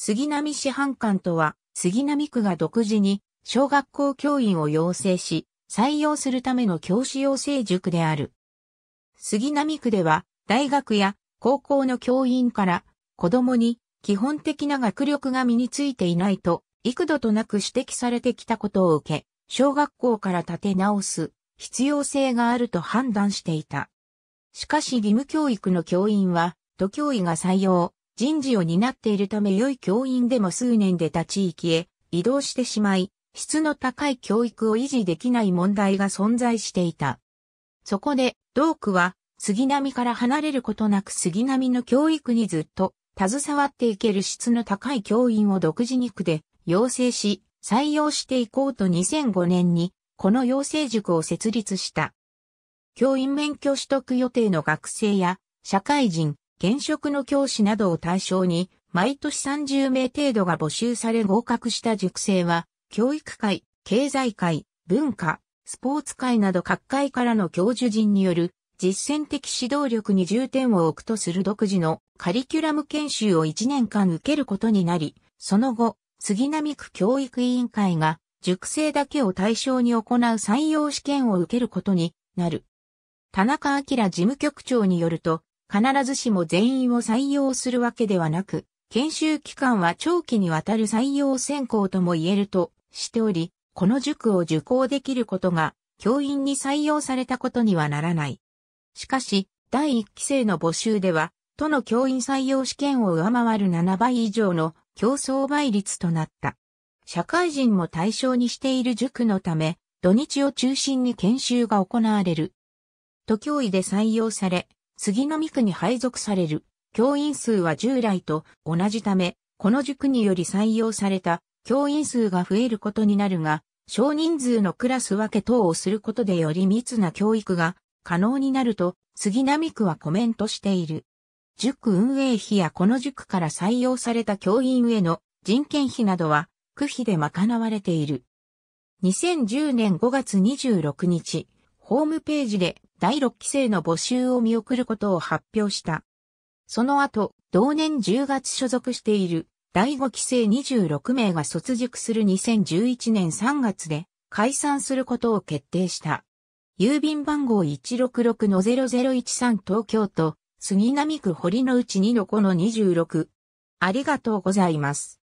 杉並市販官とは、杉並区が独自に小学校教員を養成し、採用するための教師養成塾である。杉並区では、大学や高校の教員から子供に基本的な学力が身についていないと、幾度となく指摘されてきたことを受け、小学校から立て直す必要性があると判断していた。しかし義務教育の教員は、都教委が採用、人事を担っているため良い教員でも数年で他地域へ移動してしまい、質の高い教育を維持できない問題が存在していた。そこで、同区は、杉並から離れることなく杉並の教育にずっと携わっていける質の高い教員を独自に区で養成し、採用していこうと2005年に、この養成塾を設立した。教員免許取得予定の学生や、社会人、現職の教師などを対象に、毎年30名程度が募集され合格した塾生は、教育界、経済界、文化、スポーツ界など各界からの教授陣による実践的指導力に重点を置くとする独自のカリキュラム研修を1年間受けることになり、その後、杉並区教育委員会が塾生だけを対象に行う採用試験を受けることになる。田中明事務局長によると、必ずしも全員を採用するわけではなく、研修期間は長期にわたる採用選考とも言えるとしており、この塾を受講できることが教員に採用されたことにはならない。しかし、第1期生の募集では、都の教員採用試験を上回る7倍以上の競争倍率となった。社会人も対象にしている塾のため、土日を中心に研修が行われる。都教委で採用され、杉並区に配属される教員数は従来と同じため、この塾により採用された教員数が増えることになるが、少人数のクラス分け等をすることでより密な教育が可能になると杉並区はコメントしている。塾運営費やこの塾から採用された教員への人件費などは区費で賄われている。2010年5月26日、ホームページで第6期生の募集を見送ることを発表した。その後、同年10月所属している第5期生26名が卒塾する2011年3月で解散することを決定した。郵便番号166-0013東京都杉並区堀之内2の子の26。ありがとうございます。